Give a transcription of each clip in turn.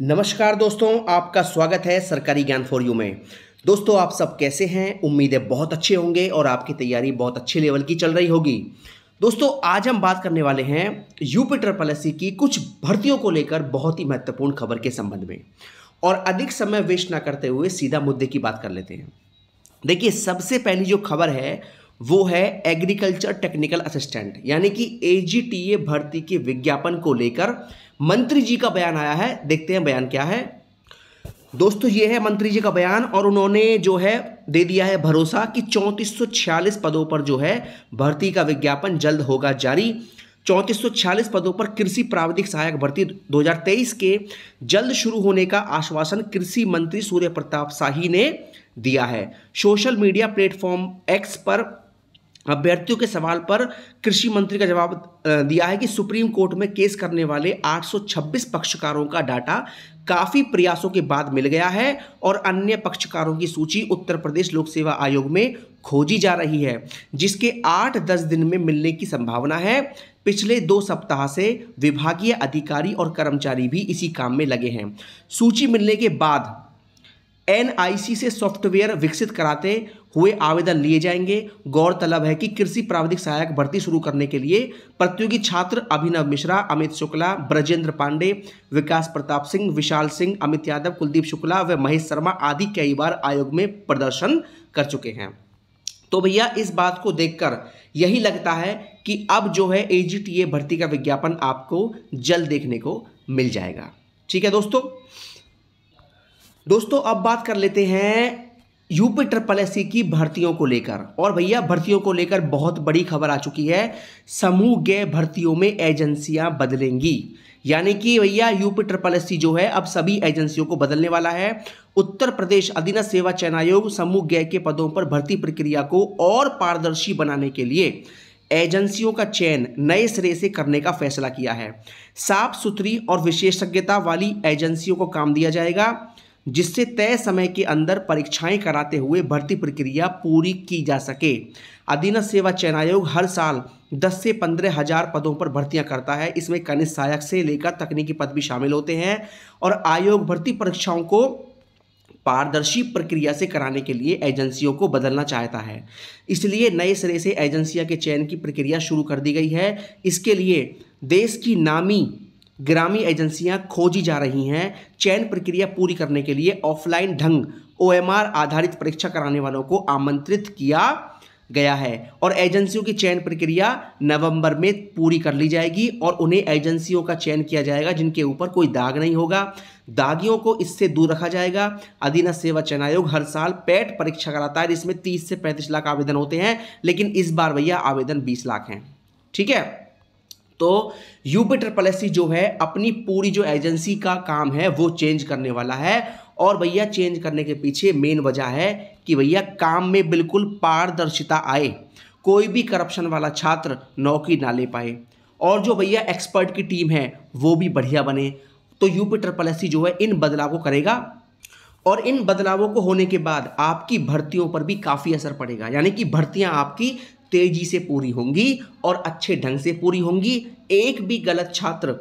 नमस्कार दोस्तों आपका स्वागत है सरकारी ज्ञान फॉर यू में दोस्तों आप सब कैसे हैं उम्मीदें बहुत अच्छे होंगे और आपकी तैयारी बहुत अच्छे लेवल की चल रही होगी दोस्तों आज हम बात करने वाले हैं यूपी ट्रिपल एस की कुछ भर्तियों को लेकर बहुत ही महत्वपूर्ण खबर के संबंध में और अधिक समय वेस्ट ना करते हुए सीधा मुद्दे की बात कर लेते हैं देखिए सबसे पहली जो खबर है वो है एग्रीकल्चर टेक्निकल असिस्टेंट यानी कि ए भर्ती के विज्ञापन को लेकर मंत्री जी का बयान आया है देखते हैं बयान क्या है दोस्तों ये है मंत्री जी का बयान और उन्होंने जो है दे दिया है भरोसा कि चौंतीस पदों पर जो है भर्ती का विज्ञापन जल्द होगा जारी चौंतीस पदों पर कृषि प्राविधिक सहायक भर्ती 2023 के जल्द शुरू होने का आश्वासन कृषि मंत्री सूर्य प्रताप शाही ने दिया है सोशल मीडिया प्लेटफॉर्म एक्स पर अभ्यर्थियों के सवाल पर कृषि मंत्री का जवाब दिया है कि सुप्रीम कोर्ट में केस करने वाले 826 पक्षकारों का डाटा काफ़ी प्रयासों के बाद मिल गया है और अन्य पक्षकारों की सूची उत्तर प्रदेश लोक सेवा आयोग में खोजी जा रही है जिसके आठ दस दिन में मिलने की संभावना है पिछले दो सप्ताह से विभागीय अधिकारी और कर्मचारी भी इसी काम में लगे हैं सूची मिलने के बाद एनआईसी से सॉफ्टवेयर विकसित कराते हुए आवेदन लिए जाएंगे गौरतलब है कि कृषि प्राविधिक सहायक भर्ती शुरू करने के लिए प्रतियोगी छात्र अभिनव मिश्रा अमित शुक्ला ब्रजेंद्र पांडे विकास प्रताप सिंह विशाल सिंह अमित यादव कुलदीप शुक्ला व महेश शर्मा आदि कई बार आयोग में प्रदर्शन कर चुके हैं तो भैया इस बात को देखकर यही लगता है कि अब जो है ए भर्ती का विज्ञापन आपको जल्द देखने को मिल जाएगा ठीक है दोस्तों दोस्तों अब बात कर लेते हैं यूपी ट्रिपल एस की भर्तियों को लेकर और भैया भर्तियों को लेकर बहुत बड़ी खबर आ चुकी है समूह गय भर्तियों में एजेंसियां बदलेंगी यानी कि भैया यूपी ट्रिपल एस जो है अब सभी एजेंसियों को बदलने वाला है उत्तर प्रदेश अधीन सेवा चयन आयोग समूह गय के पदों पर भर्ती प्रक्रिया को और पारदर्शी बनाने के लिए एजेंसियों का चयन नए सिरे से करने का फैसला किया है साफ सुथरी और विशेषज्ञता वाली एजेंसियों को काम दिया जाएगा जिससे तय समय के अंदर परीक्षाएं कराते हुए भर्ती प्रक्रिया पूरी की जा सके अधीन सेवा चयन आयोग हर साल 10 से पंद्रह हजार पदों पर भर्तियां करता है इसमें कनिष्ठ सहायक से लेकर तकनीकी पद भी शामिल होते हैं और आयोग भर्ती परीक्षाओं को पारदर्शी प्रक्रिया से कराने के लिए एजेंसियों को बदलना चाहता है इसलिए नए सिरे से एजेंसियाँ के चयन की प्रक्रिया शुरू कर दी गई है इसके लिए देश की नामी ग्रामीण एजेंसियां खोजी जा रही हैं चयन प्रक्रिया पूरी करने के लिए ऑफलाइन ढंग ओएमआर आधारित परीक्षा कराने वालों को आमंत्रित किया गया है और एजेंसियों की चयन प्रक्रिया नवंबर में पूरी कर ली जाएगी और उन्हें एजेंसियों का चयन किया जाएगा जिनके ऊपर कोई दाग नहीं होगा दागियों को इससे दूर रखा जाएगा अधीन सेवा चयन आयोग हर साल पैट परीक्षा कराता है जिसमें तीस से पैंतीस लाख आवेदन होते हैं लेकिन इस बार भैया आवेदन बीस लाख हैं ठीक है तो यूपिटर पॉलिसी जो है अपनी पूरी जो एजेंसी का काम है वो चेंज करने वाला है और भैया चेंज करने के पीछे मेन वजह है कि भैया काम में बिल्कुल पारदर्शिता आए कोई भी करप्शन वाला छात्र नौकरी ना ले पाए और जो भैया एक्सपर्ट की टीम है वो भी बढ़िया बने तो यूपिटर पॉलिसी जो है इन बदलाव को करेगा और इन बदलावों को होने के बाद आपकी भर्तियों पर भी काफ़ी असर पड़ेगा यानी कि भर्तियां आपकी तेजी से पूरी होंगी और अच्छे ढंग से पूरी होंगी एक भी गलत छात्र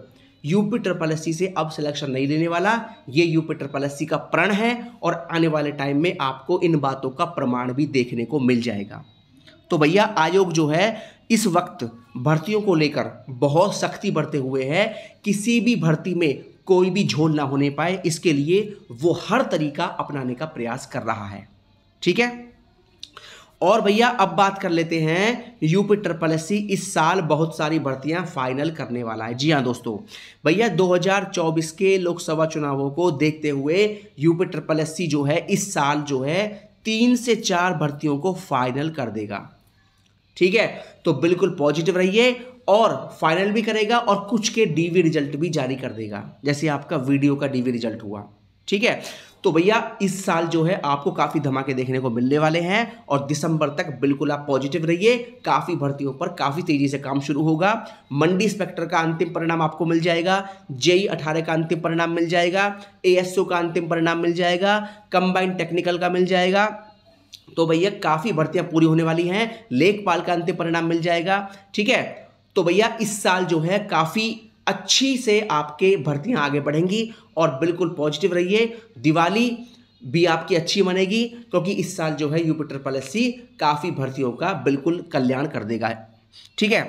यूपी ट्रिपल एस से अब सिलेक्शन नहीं लेने वाला ये यूपी ट्रिपल एस का प्रण है और आने वाले टाइम में आपको इन बातों का प्रमाण भी देखने को मिल जाएगा तो भैया आयोग जो है इस वक्त भर्तियों को लेकर बहुत सख्ती बढ़ते हुए है किसी भी भर्ती में कोई भी झोल ना होने पाए इसके लिए वो हर तरीका अपनाने का प्रयास कर रहा है ठीक है और भैया अब बात कर लेते हैं यूपी ट्रिपल एस इस साल बहुत सारी भर्तियां फाइनल करने वाला है जी हाँ दोस्तों भैया 2024 के लोकसभा चुनावों को देखते हुए यूपी ट्रिपल एस जो है इस साल जो है तीन से चार भर्तियों को फाइनल कर देगा ठीक है तो बिल्कुल पॉजिटिव रहिए और फाइनल भी करेगा और कुछ के डीवी रिजल्ट भी जारी कर देगा जैसे आपका वीडियो का डीवी रिजल्ट हुआ ठीक है तो भैया इस साल जो है आपको काफ़ी धमाके देखने को मिलने वाले हैं और दिसंबर तक बिल्कुल आप पॉजिटिव रहिए काफ़ी भर्तियों पर काफ़ी तेज़ी से काम शुरू होगा मंडी स्पेक्टर का अंतिम परिणाम आपको मिल जाएगा जेई अठारह का अंतिम परिणाम मिल जाएगा ए का अंतिम परिणाम मिल जाएगा कंबाइंड टेक्निकल का मिल जाएगा तो भैया काफ़ी भर्तियां पूरी होने वाली हैं लेखपाल का अंतिम परिणाम मिल जाएगा ठीक है तो भैया इस साल जो है काफ़ी अच्छी से आपके भर्तियां आगे बढ़ेंगी और बिल्कुल पॉजिटिव रहिए दिवाली भी आपकी अच्छी बनेगी क्योंकि इस साल जो है यूपिटर प्लस सी काफ़ी भर्तियों का बिल्कुल कल्याण कर देगा ठीक है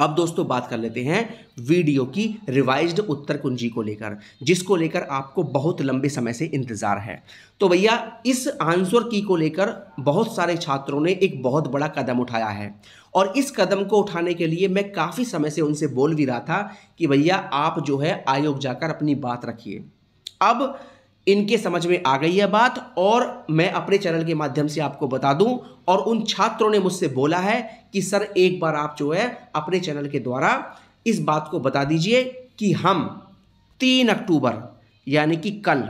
अब दोस्तों बात कर लेते हैं वीडियो की रिवाइज्ड उत्तर कुंजी को लेकर जिसको लेकर आपको बहुत लंबे समय से इंतज़ार है तो भैया इस आंसर की को लेकर बहुत सारे छात्रों ने एक बहुत बड़ा कदम उठाया है और इस कदम को उठाने के लिए मैं काफ़ी समय से उनसे बोल भी रहा था कि भैया आप जो है आयोग जाकर अपनी बात रखिए अब इनके समझ में आ गई है बात और मैं अपने चैनल के माध्यम से आपको बता दूं और उन छात्रों ने मुझसे बोला है कि सर एक बार आप जो है अपने चैनल के द्वारा इस बात को बता दीजिए कि हम तीन अक्टूबर यानी कि कल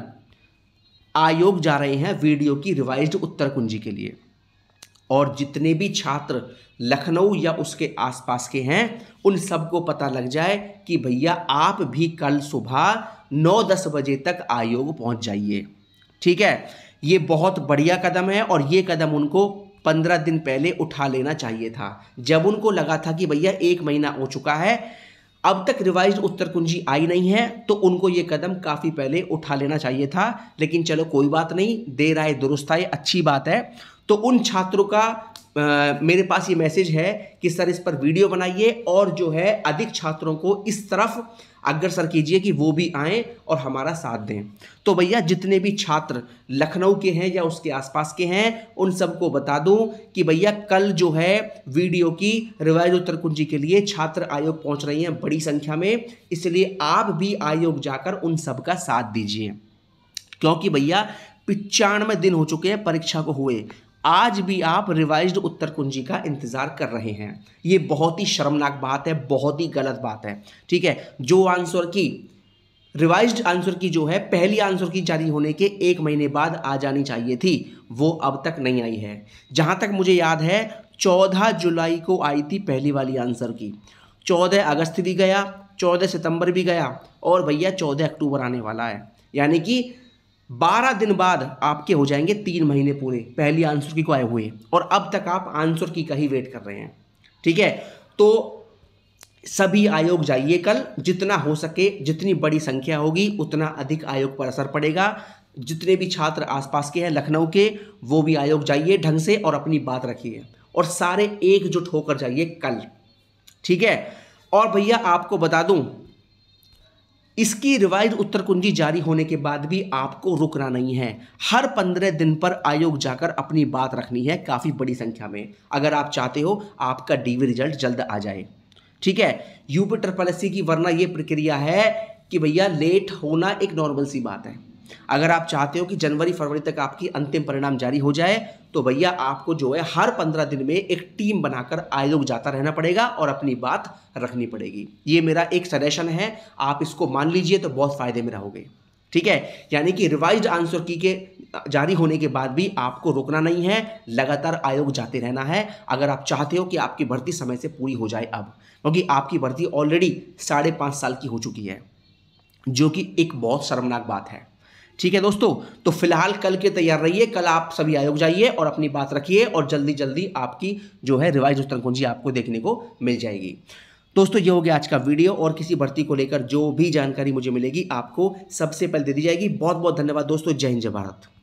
आयोग जा रहे हैं वीडियो की रिवाइज्ड उत्तर कुंजी के लिए और जितने भी छात्र लखनऊ या उसके आसपास के हैं उन सबको पता लग जाए कि भैया आप भी कल सुबह नौ दस बजे तक आयोग पहुंच जाइए ठीक है ये बहुत बढ़िया कदम है और ये कदम उनको पंद्रह दिन पहले उठा लेना चाहिए था जब उनको लगा था कि भैया एक महीना हो चुका है अब तक रिवाइज उत्तर कुंजी आई नहीं है तो उनको ये कदम काफ़ी पहले उठा लेना चाहिए था लेकिन चलो कोई बात नहीं देर आए दुरुस्त आए अच्छी बात है तो उन छात्रों का मेरे पास ये मैसेज है कि सर इस पर वीडियो बनाइए और जो है अधिक छात्रों को इस तरफ अग्रसर कीजिए कि वो भी आएँ और हमारा साथ दें तो भैया जितने भी छात्र लखनऊ के हैं या उसके आसपास के हैं उन सबको बता दूं कि भैया कल जो है वीडियो की रिवाइज उत्तर कुंजी के लिए छात्र आयोग पहुंच रही हैं बड़ी संख्या में इसलिए आप भी आयोग जाकर उन सबका साथ दीजिए क्योंकि भैया पिचानवे दिन हो चुके हैं परीक्षा को हुए आज भी आप रिवाइज उत्तर कुंजी का इंतज़ार कर रहे हैं ये बहुत ही शर्मनाक बात है बहुत ही गलत बात है ठीक है जो आंसर की रिवाइज आंसर की जो है पहली आंसर की जारी होने के एक महीने बाद आ जानी चाहिए थी वो अब तक नहीं आई है जहाँ तक मुझे याद है चौदह जुलाई को आई थी पहली वाली आंसर की चौदह अगस्त भी गया चौदह सितंबर भी गया और भैया चौदह अक्टूबर आने वाला है यानी कि बारह दिन बाद आपके हो जाएंगे तीन महीने पूरे पहली आंसर की को आए हुए और अब तक आप आंसर की का ही वेट कर रहे हैं ठीक है तो सभी आयोग जाइए कल जितना हो सके जितनी बड़ी संख्या होगी उतना अधिक आयोग पर असर पड़ेगा जितने भी छात्र आसपास के हैं लखनऊ के वो भी आयोग जाइए ढंग से और अपनी बात रखिए और सारे एकजुट होकर जाइए कल ठीक है और भैया आपको बता दूं इसकी रिवाइज उत्तर कुंजी जारी होने के बाद भी आपको रुकना नहीं है हर पंद्रह दिन पर आयोग जाकर अपनी बात रखनी है काफ़ी बड़ी संख्या में अगर आप चाहते हो आपका डी रिजल्ट जल्द आ जाए ठीक है यूपी ट्रिपल की वरना ये प्रक्रिया है कि भैया लेट होना एक नॉर्मल सी बात है अगर आप चाहते हो कि जनवरी फरवरी तक आपकी अंतिम परिणाम जारी हो जाए तो भैया आपको जो है हर पंद्रह दिन में एक टीम बनाकर आयोग जाता रहना पड़ेगा और अपनी बात रखनी पड़ेगी ये मेरा एक सजेशन है आप इसको मान लीजिए तो बहुत फायदे में रहोगे ठीक है यानी कि रिवाइज आंसर की के जारी होने के बाद भी आपको रोकना नहीं है लगातार आयोग जाते रहना है अगर आप चाहते हो कि आपकी भर्ती समय से पूरी हो जाए अब क्योंकि आपकी भर्ती ऑलरेडी साढ़े पाँच साल की हो चुकी है जो कि एक बहुत शर्मनाक बात है ठीक है दोस्तों तो फिलहाल कल के तैयार रहिए कल आप सभी आयोग जाइए और अपनी बात रखिए और जल्दी जल्दी आपकी जो है रिवाइज उत्तर कुंजी आपको देखने को मिल जाएगी दोस्तों ये हो गया आज का वीडियो और किसी भर्ती को लेकर जो भी जानकारी मुझे मिलेगी आपको सबसे पहले दे दी जाएगी बहुत बहुत धन्यवाद दोस्तों जय हिंद जय भारत